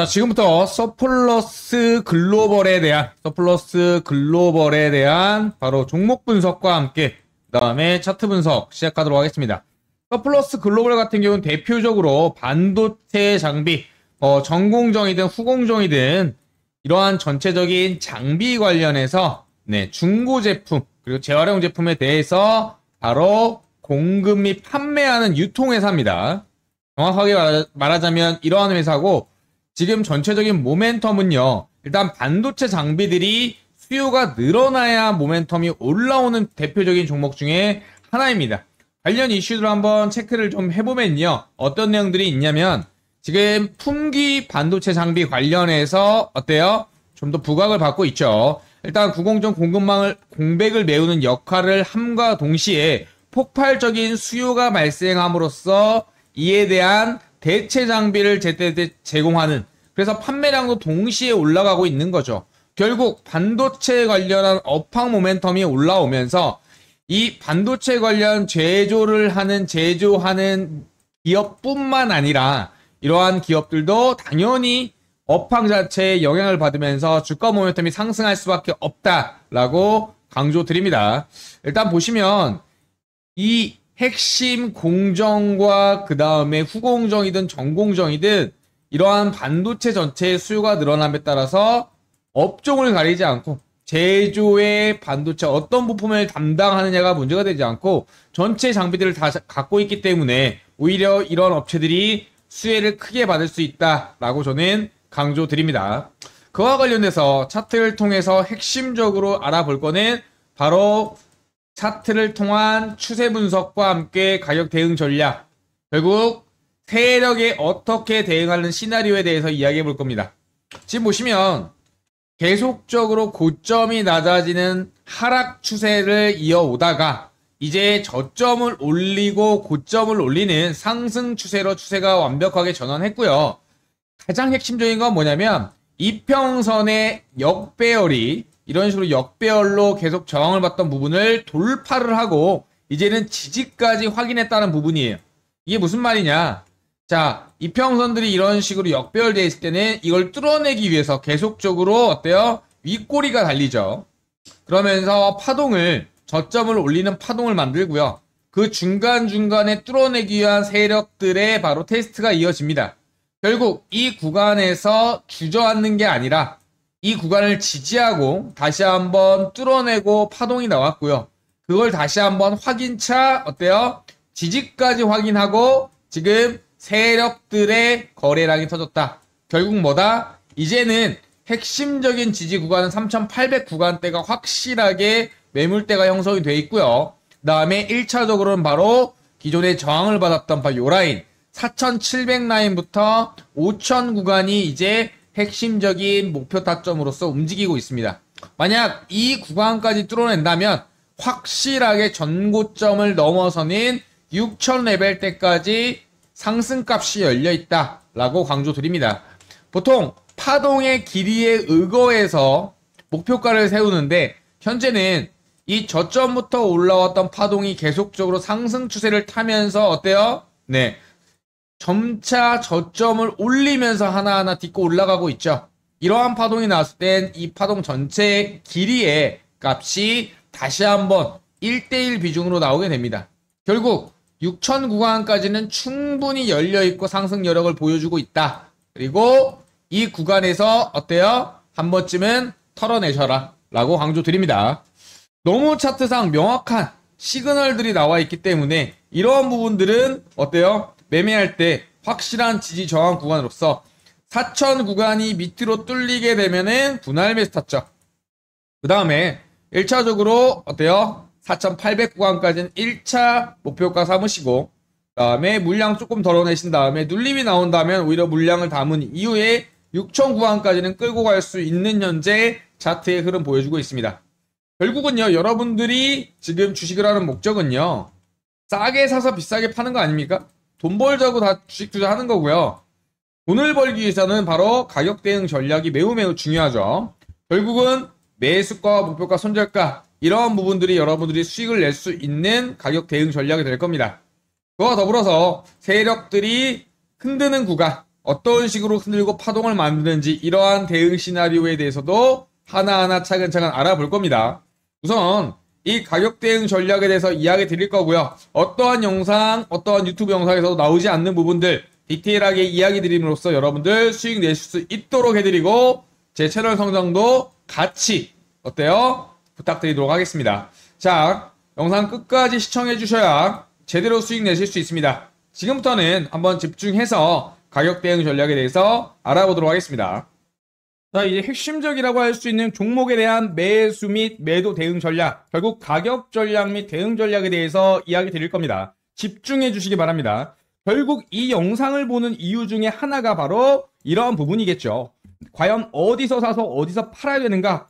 자, 지금부터 서플러스 글로벌에 대한, 서플러스 글로벌에 대한 바로 종목 분석과 함께, 그 다음에 차트 분석 시작하도록 하겠습니다. 서플러스 글로벌 같은 경우는 대표적으로 반도체 장비, 어, 전공정이든 후공정이든 이러한 전체적인 장비 관련해서, 네, 중고 제품, 그리고 재활용 제품에 대해서 바로 공급 및 판매하는 유통회사입니다. 정확하게 말하자면 이러한 회사고, 지금 전체적인 모멘텀은요. 일단 반도체 장비들이 수요가 늘어나야 모멘텀이 올라오는 대표적인 종목 중에 하나입니다. 관련 이슈들 한번 체크를 좀 해보면요. 어떤 내용들이 있냐면 지금 품귀 반도체 장비 관련해서 어때요? 좀 더 부각을 받고 있죠. 일단 구공정 공급망을 공백을 메우는 역할을 함과 동시에 폭발적인 수요가 발생함으로써 이에 대한 대체 장비를 제때 제공하는 그래서 판매량도 동시에 올라가고 있는 거죠. 결국 반도체 관련한 업황 모멘텀이 올라오면서 이 반도체 관련 제조를 하는 제조하는 기업뿐만 아니라 이러한 기업들도 당연히 업황 자체에 영향을 받으면서 주가 모멘텀이 상승할 수밖에 없다라고 강조드립니다. 일단 보시면 이 핵심 공정과 그 다음에 후공정이든 전공정이든 이러한 반도체 전체의 수요가 늘어남에 따라서 업종을 가리지 않고 제조의 반도체 어떤 부품을 담당하느냐가 문제가 되지 않고 전체 장비들을 다 갖고 있기 때문에 오히려 이런 업체들이 수혜를 크게 받을 수 있다라고 저는 강조드립니다. 그와 관련해서 차트를 통해서 핵심적으로 알아볼 거는 바로 차트를 통한 추세 분석과 함께 가격 대응 전략, 결국 세력에 어떻게 대응하는 시나리오에 대해서 이야기해 볼 겁니다. 지금 보시면 계속적으로 고점이 낮아지는 하락 추세를 이어오다가 이제 저점을 올리고 고점을 올리는 상승 추세로 추세가 완벽하게 전환했고요. 가장 핵심적인 건 뭐냐면 이평선의 역배열이 이런 식으로 역배열로 계속 저항을 받던 부분을 돌파를 하고 이제는 지지까지 확인했다는 부분이에요. 이게 무슨 말이냐? 자, 이평선들이 이런 식으로 역배열되어 있을 때는 이걸 뚫어내기 위해서 계속적으로 어때요? 윗꼬리가 달리죠. 그러면서 파동을 저점을 올리는 파동을 만들고요. 그 중간중간에 뚫어내기 위한 세력들의 바로 테스트가 이어집니다. 결국 이 구간에서 주저앉는 게 아니라 이 구간을 지지하고 다시 한번 뚫어내고 파동이 나왔고요. 그걸 다시 한번 확인차 어때요? 지지까지 확인하고 지금 세력들의 거래량이 터졌다. 결국 뭐다? 이제는 핵심적인 지지 구간은 3,800 구간대가 확실하게 매물대가 형성이 돼 있고요. 그 다음에 1차적으로는 바로 기존에 저항을 받았던 바요 라인 4,700 라인부터 5,000 구간이 이제 핵심적인 목표 타점으로서 움직이고 있습니다. 만약 이 구간까지 뚫어낸다면 확실하게 전고점을 넘어서는 6,000 레벨 때까지 상승값이 열려 있다라고 강조드립니다. 보통 파동의 길이에 의거해서 목표가를 세우는데 현재는 이 저점부터 올라왔던 파동이 계속적으로 상승 추세를 타면서 어때요? 네. 점차 저점을 올리면서 하나하나 딛고 올라가고 있죠. 이러한 파동이 나왔을 땐 이 파동 전체의 길이의 값이 다시 한번 1대1 비중으로 나오게 됩니다. 결국 6천 구간까지는 충분히 열려있고 상승 여력을 보여주고 있다. 그리고 이 구간에서 어때요? 한 번쯤은 털어내셔라. 라고 강조 드립니다. 너무 차트상 명확한 시그널들이 나와 있기 때문에 이러한 부분들은 어때요? 매매할 때 확실한 지지 저항 구간으로서 4천 구간이 밑으로 뚫리게 되면은 분할 매수 타죠. 그 다음에 1차적으로 어때요? 4,800구간까지는 1차 목표가 삼으시고 그다음에 물량 조금 덜어내신 다음에 눌림이 나온다면 오히려 물량을 담은 이후에 6,000구간까지는 끌고 갈 수 있는 현재 차트의 흐름 보여주고 있습니다. 결국은요 여러분들이 지금 주식을 하는 목적은요 싸게 사서 비싸게 파는 거 아닙니까? 돈 벌자고 다 주식 투자하는 거고요. 돈을 벌기 위해서는 바로 가격 대응 전략이 매우 매우 중요하죠. 결국은 매수과 목표가 손절가 이러한 부분들이 여러분들이 수익을 낼 수 있는 가격 대응 전략이 될 겁니다. 그와 더불어서 세력들이 흔드는 구간, 어떤 식으로 흔들고 파동을 만드는지 이러한 대응 시나리오에 대해서도 하나하나 차근차근 알아볼 겁니다. 우선 이 가격 대응 전략에 대해서 이야기 드릴 거고요. 어떠한 영상, 어떠한 유튜브 영상에서도 나오지 않는 부분들 디테일하게 이야기 드림으로써 여러분들 수익 내실 수 있도록 해드리고 제 채널 성장도 같이 어때요? 부탁드리도록 하겠습니다. 자, 영상 끝까지 시청해 주셔야 제대로 수익 내실 수 있습니다. 지금부터는 한번 집중해서 가격 대응 전략에 대해서 알아보도록 하겠습니다. 자, 이제 핵심적이라고 할 수 있는 종목에 대한 매수 및 매도 대응 전략, 결국 가격 전략 및 대응 전략에 대해서 이야기 드릴 겁니다. 집중해 주시기 바랍니다. 결국 이 영상을 보는 이유 중에 하나가 바로 이러한 부분이겠죠. 과연 어디서 사서 어디서 팔아야 되는가?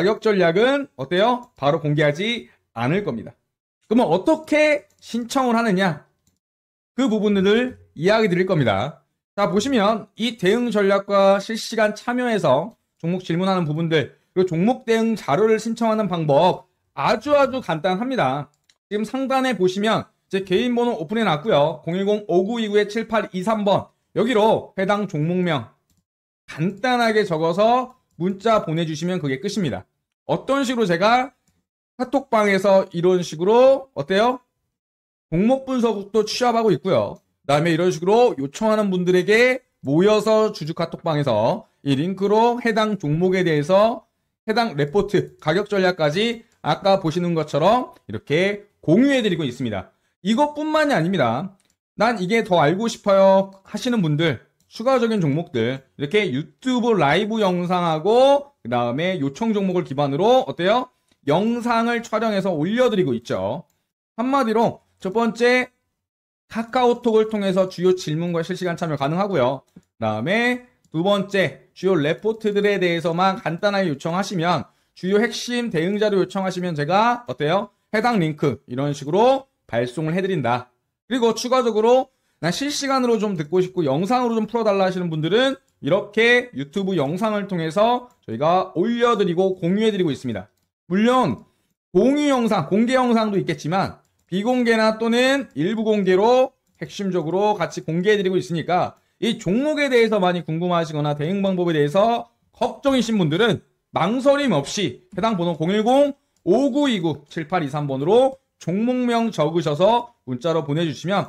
가격 전략은 어때요? 바로 공개하지 않을 겁니다. 그러면 어떻게 신청을 하느냐? 그 부분을 들 이야기 드릴 겁니다. 자, 보시면 이 대응 전략과 실시간 참여해서 종목 질문하는 부분들, 그리고 종목 대응 자료를 신청하는 방법 아주 아주 간단합니다. 지금 상단에 보시면 제 개인 번호 오픈해 놨고요. 010-5929-7823번 여기로 해당 종목명 간단하게 적어서 문자 보내주시면 그게 끝입니다. 어떤 식으로 제가 카톡방에서 이런 식으로 어때요? 종목 분석도 취합하고 있고요. 그다음에 이런 식으로 요청하는 분들에게 모여서 주주 카톡방에서 이 링크로 해당 종목에 대해서 해당 레포트 가격 전략까지 아까 보시는 것처럼 이렇게 공유해드리고 있습니다. 이것뿐만이 아닙니다. 난 이게 더 알고 싶어요 하시는 분들 추가적인 종목들 이렇게 유튜브 라이브 영상하고 그 다음에 요청 종목을 기반으로 어때요? 영상을 촬영해서 올려드리고 있죠. 한마디로 첫 번째 카카오톡을 통해서 주요 질문과 실시간 참여 가능하고요. 그 다음에 두 번째 주요 레포트들에 대해서만 간단하게 요청하시면 주요 핵심 대응 자료 요청하시면 제가 어때요? 해당 링크 이런 식으로 발송을 해드린다. 그리고 추가적으로 나 실시간으로 좀 듣고 싶고 영상으로 좀 풀어달라 하시는 분들은 이렇게 유튜브 영상을 통해서 저희가 올려드리고 공유해드리고 있습니다. 물론 공유 영상, 공개 영상도 있겠지만 비공개나 또는 일부 공개로 핵심적으로 같이 공개해드리고 있으니까 이 종목에 대해서 많이 궁금하시거나 대응 방법에 대해서 걱정이신 분들은 망설임 없이 해당 번호 010-5929-7823번으로 종목명 적으셔서 문자로 보내주시면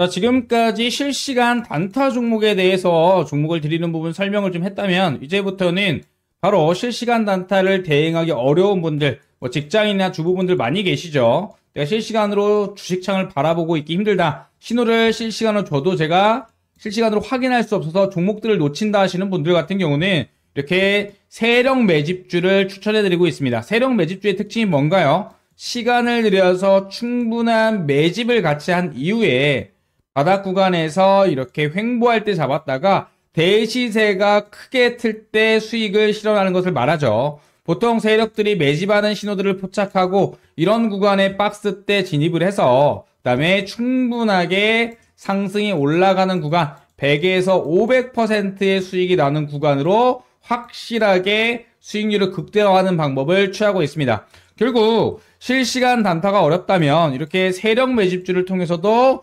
자, 지금까지 실시간 단타 종목에 대해서 종목을 드리는 부분 설명을 좀 했다면 이제부터는 바로 실시간 단타를 대행하기 어려운 분들, 뭐 직장인이나 주부분들 많이 계시죠. 내가 실시간으로 주식창을 바라보고 있기 힘들다. 신호를 실시간으로 줘도 제가 실시간으로 확인할 수 없어서 종목들을 놓친다 하시는 분들 같은 경우는 이렇게 세력 매집주를 추천해 드리고 있습니다. 세력 매집주의 특징이 뭔가요? 시간을 들여서 충분한 매집을 같이 한 이후에 바닥 구간에서 이렇게 횡보할 때 잡았다가 대시세가 크게 틀 때 수익을 실현하는 것을 말하죠. 보통 세력들이 매집하는 신호들을 포착하고 이런 구간에 박스 때 진입을 해서 그 다음에 충분하게 상승이 올라가는 구간 100에서 500%의 수익이 나는 구간으로 확실하게 수익률을 극대화하는 방법을 취하고 있습니다. 결국 실시간 단타가 어렵다면 이렇게 세력 매집주를 통해서도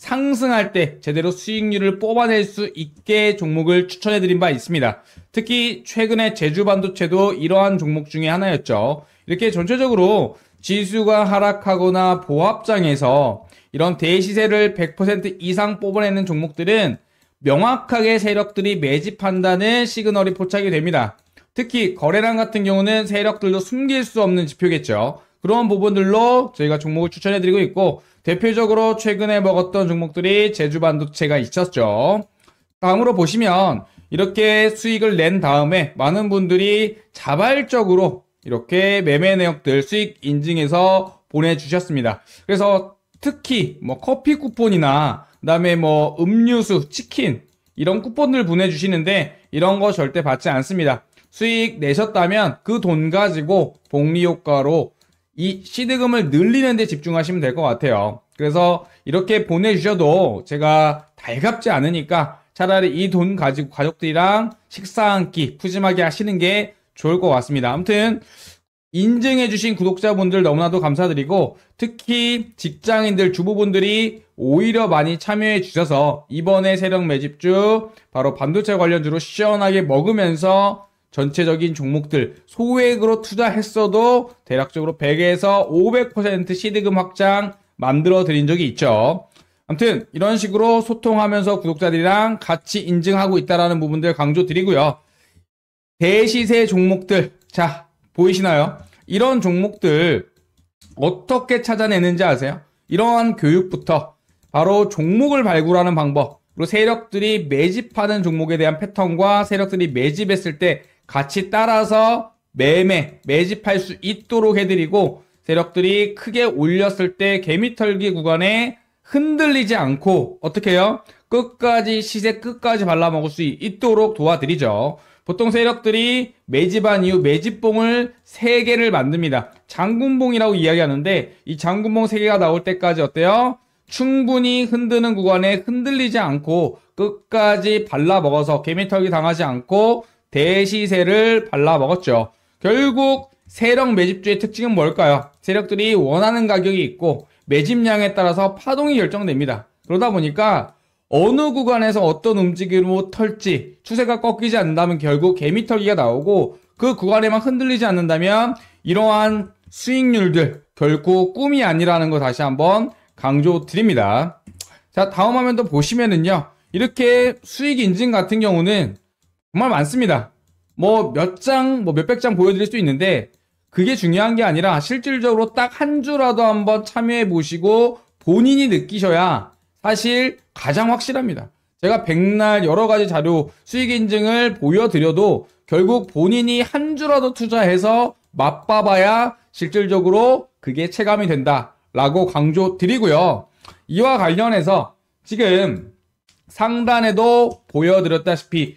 상승할 때 제대로 수익률을 뽑아낼 수 있게 종목을 추천해드린 바 있습니다. 특히 최근에 제주 반도체도 이러한 종목 중에 하나였죠. 이렇게 전체적으로 지수가 하락하거나 보합장에서 이런 대시세를 100% 이상 뽑아내는 종목들은 명확하게 세력들이 매집한다는 시그널이 포착이 됩니다. 특히 거래량 같은 경우는 세력들도 숨길 수 없는 지표겠죠. 그런 부분들로 저희가 종목을 추천해드리고 있고 대표적으로 최근에 먹었던 종목들이 제주 반도체가 있었죠. 다음으로 보시면 이렇게 수익을 낸 다음에 많은 분들이 자발적으로 이렇게 매매 내역들 수익 인증해서 보내주셨습니다. 그래서 특히 뭐 커피 쿠폰이나 그다음에 뭐 음료수, 치킨 이런 쿠폰을 보내주시는데 이런 거 절대 받지 않습니다. 수익 내셨다면 그 돈 가지고 복리 효과로 이 시드금을 늘리는 데 집중하시면 될 것 같아요. 그래서 이렇게 보내주셔도 제가 달갑지 않으니까 차라리 이 돈 가지고 가족들이랑 식사 한 끼 푸짐하게 하시는 게 좋을 것 같습니다. 아무튼 인증해주신 구독자분들 너무나도 감사드리고 특히 직장인들 주부분들이 오히려 많이 참여해 주셔서 이번에 세력 매집주 바로 반도체 관련주로 시원하게 먹으면서 전체적인 종목들 소액으로 투자했어도 대략적으로 100에서 500% 시드금 확장 만들어 드린 적이 있죠. 아무튼 이런 식으로 소통하면서 구독자들이랑 같이 인증하고 있다라는 부분들 강조 드리고요. 대시세 종목들 자 보이시나요? 이런 종목들 어떻게 찾아내는지 아세요? 이러한 교육부터 바로 종목을 발굴하는 방법 그리고 세력들이 매집하는 종목에 대한 패턴과 세력들이 매집했을 때 같이 따라서 매매, 매집할 수 있도록 해드리고 세력들이 크게 올렸을 때 개미털기 구간에 흔들리지 않고 어떻게 해요? 끝까지 시세 끝까지 발라먹을 수 있도록 도와드리죠. 보통 세력들이 매집한 이후 매집봉을 3개를 만듭니다. 장군봉이라고 이야기하는데 이 장군봉 3개가 나올 때까지 어때요? 충분히 흔드는 구간에 흔들리지 않고 끝까지 발라먹어서 개미털기 당하지 않고 대시세를 발라먹었죠. 결국 세력 매집주의 특징은 뭘까요? 세력들이 원하는 가격이 있고 매집량에 따라서 파동이 결정됩니다. 그러다 보니까 어느 구간에서 어떤 움직임으로 털지 추세가 꺾이지 않는다면 결국 개미털기가 나오고 그 구간에만 흔들리지 않는다면 이러한 수익률들 결국 꿈이 아니라는 거 다시 한번 강조드립니다. 자 다음 화면도 보시면은요 이렇게 수익 인증 같은 경우는 정말 많습니다. 뭐 몇 장, 뭐 몇 백 장 보여드릴 수 있는데 그게 중요한 게 아니라 실질적으로 딱 한 주라도 한번 참여해 보시고 본인이 느끼셔야 사실 가장 확실합니다. 제가 백날 여러 가지 자료 수익 인증을 보여드려도 결국 본인이 한 주라도 투자해서 맛봐봐야 실질적으로 그게 체감이 된다라고 강조 드리고요. 이와 관련해서 지금 상단에도 보여드렸다시피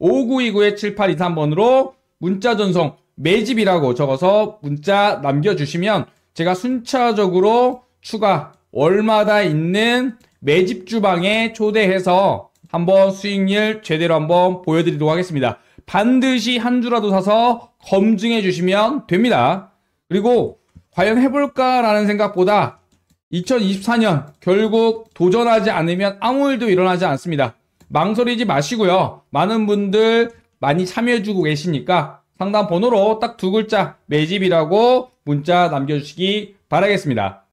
5929-7823번으로 문자 전송 매집이라고 적어서 문자 남겨주시면 제가 순차적으로 추가 월마다 있는 매집 주방에 초대해서 한번 수익률 제대로 한번 보여드리도록 하겠습니다. 반드시 한 주라도 사서 검증해 주시면 됩니다. 그리고 과연 해볼까라는 생각보다 2024년 결국 도전하지 않으면 아무 일도 일어나지 않습니다. 망설이지 마시고요. 많은 분들 많이 참여해주고 계시니까 상담 번호로 딱 두 글자 매집이라고 문자 남겨주시기 바라겠습니다.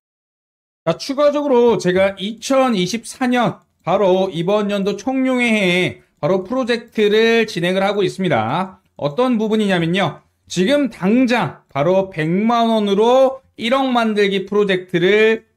자, 추가적으로 제가 2024년 바로 이번 연도 총룡해에 바로 프로젝트를 진행을 하고 있습니다. 어떤 부분이냐면요. 지금 당장 바로 100만원으로 1억 만들기 프로젝트를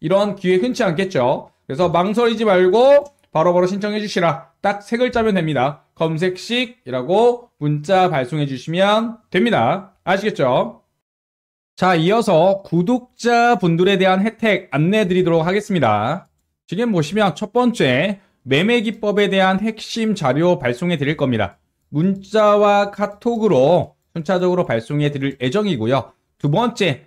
이런 기회 흔치 않겠죠. 그래서 망설이지 말고 바로바로 바로 신청해 주시라. 딱 세 글자면 됩니다. 검색식이라고 문자 발송해 주시면 됩니다. 아시겠죠? 자, 이어서 구독자 분들에 대한 혜택 안내 드리도록 하겠습니다. 지금 보시면 첫 번째 매매 기법에 대한 핵심 자료 발송해 드릴 겁니다. 문자와 카톡으로 순차적으로 발송해 드릴 예정이고요. 두 번째